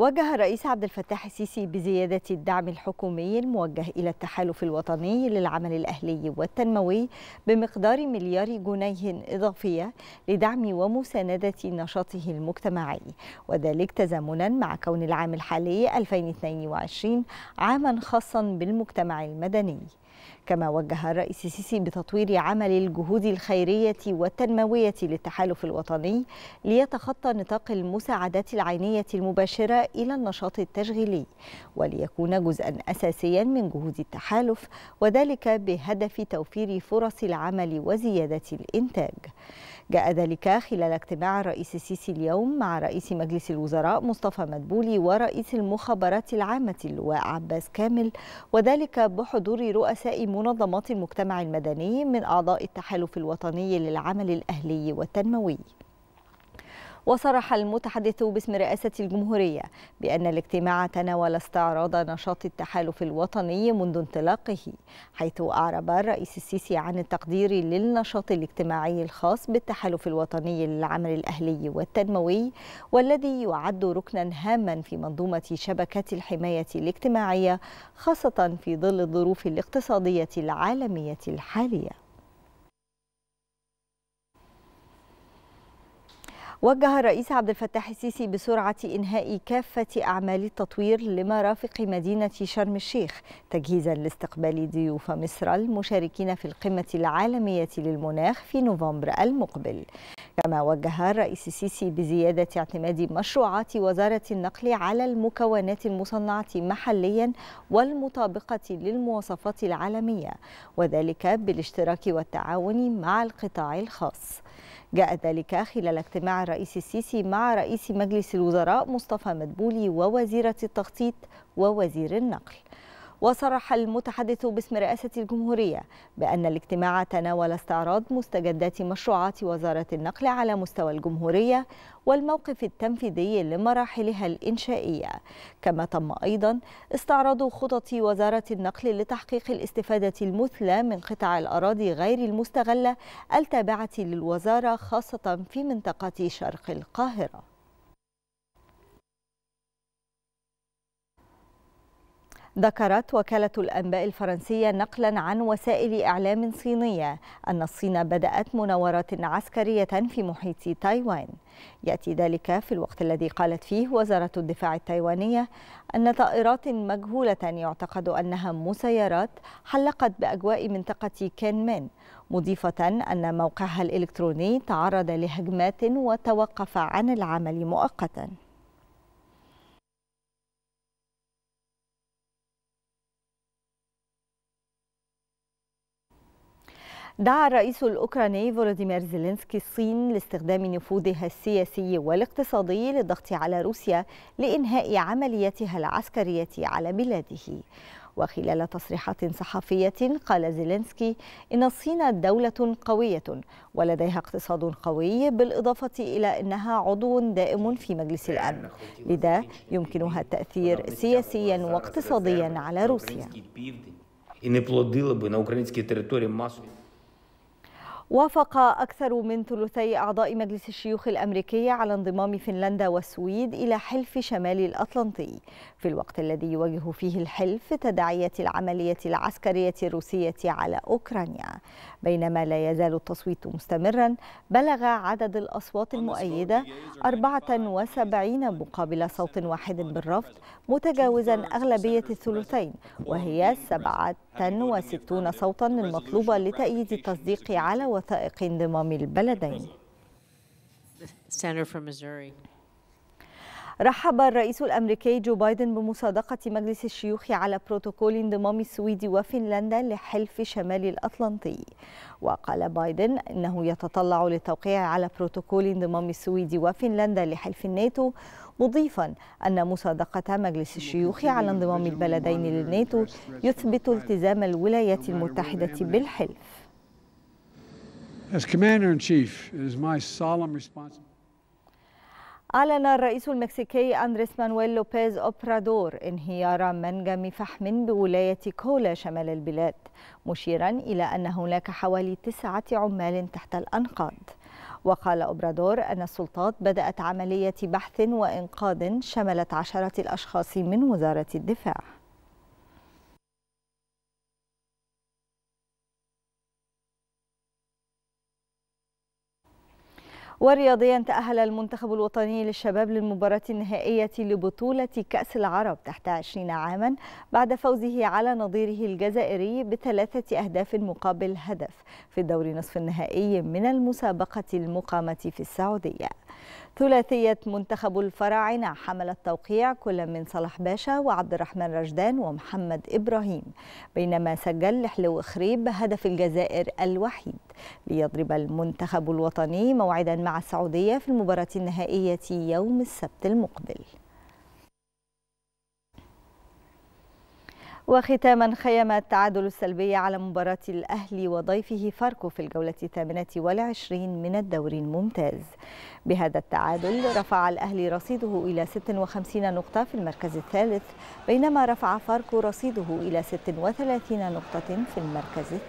وجه الرئيس عبد الفتاح السيسي بزيادة الدعم الحكومي الموجه إلى التحالف الوطني للعمل الأهلي والتنموي بمقدار مليار جنيه إضافية لدعم ومساندة نشاطه المجتمعي وذلك تزامنا مع كون العام الحالي 2022 عاما خاصا بالمجتمع المدني كما وجه الرئيس السيسي بتطوير عمل الجهود الخيرية والتنموية للتحالف الوطني ليتخطى نطاق المساعدات العينية المباشرة إلى النشاط التشغيلي وليكون جزءا أساسيا من جهود التحالف وذلك بهدف توفير فرص العمل وزيادة الإنتاج جاء ذلك خلال اجتماع الرئيس السيسي اليوم مع رئيس مجلس الوزراء مصطفى مدبولي ورئيس المخابرات العامة اللواء عباس كامل وذلك بحضور رؤساء منظمات المجتمع المدني من أعضاء التحالف الوطني للعمل الأهلي والتنموي وصرح المتحدث باسم رئاسة الجمهورية بأن الاجتماع تناول استعراض نشاط التحالف الوطني منذ انطلاقه حيث أعرب الرئيس السيسي عن التقدير للنشاط الاجتماعي الخاص بالتحالف الوطني للعمل الأهلي والتنموي والذي يعد ركنا هاما في منظومة شبكة الحماية الاجتماعية خاصة في ظل الظروف الاقتصادية العالمية الحالية وجه الرئيس عبد الفتاح السيسي بسرعة إنهاء كافة أعمال التطوير لمرافق مدينة شرم الشيخ تجهيزا لاستقبال ضيوف مصر المشاركين في القمة العالمية للمناخ في نوفمبر المقبل كما وجه الرئيس السيسي بزيادة اعتماد مشروعات وزارة النقل على المكونات المصنعة محليا والمطابقة للمواصفات العالمية وذلك بالاشتراك والتعاون مع القطاع الخاص جاء ذلك خلال اجتماع الرئيس السيسي مع رئيس مجلس الوزراء مصطفى مدبولي ووزيرة التخطيط ووزير النقل وصرح المتحدث باسم رئاسة الجمهورية بأن الاجتماع تناول استعراض مستجدات مشروعات وزارة النقل على مستوى الجمهورية والموقف التنفيذي لمراحلها الإنشائية كما تم أيضا استعراض خطط وزارة النقل لتحقيق الاستفادة المثلى من قطع الأراضي غير المستغلة التابعة للوزارة خاصة في منطقة شرق القاهرة ذكرت وكالة الأنباء الفرنسية نقلا عن وسائل إعلام صينية أن الصين بدأت مناورات عسكرية في محيط تايوان يأتي ذلك في الوقت الذي قالت فيه وزارة الدفاع التايوانية أن طائرات مجهولة يعتقد أنها مسيرات حلقت بأجواء منطقة كينمين مضيفة أن موقعها الإلكتروني تعرض لهجمات وتوقف عن العمل مؤقتاً دعا الرئيس الأوكراني فولوديمير زيلينسكي الصين لاستخدام نفوذها السياسي والاقتصادي للضغط على روسيا لإنهاء عملياتها العسكرية على بلاده وخلال تصريحات صحفية قال زيلينسكي إن الصين دولة قوية ولديها اقتصاد قوي بالإضافة إلى أنها عضو دائم في مجلس الأمن لذا يمكنها التأثير سياسيا واقتصاديا على روسيا وافق أكثر من ثلثي أعضاء مجلس الشيوخ الأمريكي على انضمام فنلندا والسويد إلى حلف شمال الأطلنطي في الوقت الذي يواجه فيه الحلف تداعيات العملية العسكرية الروسية على أوكرانيا بينما لا يزال التصويت مستمرا بلغ عدد الأصوات المؤيدة 74 مقابل صوت واحد بالرفض متجاوزا أغلبية الثلثين وهي 67 صوتا المطلوبة لتأييد التصديق على وثائق انضمام البلدين رحب الرئيس الامريكي جو بايدن بمصادقه مجلس الشيوخ على بروتوكول انضمام السويد وفنلندا لحلف شمال الاطلنطي وقال بايدن انه يتطلع للتوقيع على بروتوكول انضمام السويد وفنلندا لحلف الناتو مضيفا ان مصادقه مجلس الشيوخ على انضمام البلدين للناتو يثبت التزام الولايات المتحده بالحلف As Commander in Chief, it is my solemn responsibility. أعلن الرئيس المكسيكي أندريس مانويل لوبيز أوبرادور انهيار منجم فحم بولاية كولا شمال البلاد مشيرا إلى أن هناك حوالي تسعة عمال تحت الأنقاض وقال أوبرادور أن السلطات بدأت عملية بحث وإنقاذ شملت عشرة الأشخاص من وزارة الدفاع ورياضيا تأهل المنتخب الوطني للشباب للمباراة النهائية لبطولة كأس العرب تحت 20 عاما بعد فوزه على نظيره الجزائري بثلاثة أهداف مقابل هدف في دور نصف النهائي من المسابقة المقامة في السعودية ثلاثية منتخب الفراعنة حمل التوقيع كل من صلاح باشا وعبد الرحمن رجدان ومحمد إبراهيم بينما سجل لحلو خريب هدف الجزائر الوحيد ليضرب المنتخب الوطني موعدا مع السعودية في المباراة النهائية يوم السبت المقبل وختاما خيم التعادل السلبي على مباراة الأهلي وضيفه فاركو في الجولة الثامنة والعشرين من الدوري الممتاز بهذا التعادل رفع الأهلي رصيده إلى 56 نقطة في المركز الثالث بينما رفع فاركو رصيده إلى 36 نقطة في المركز الثاني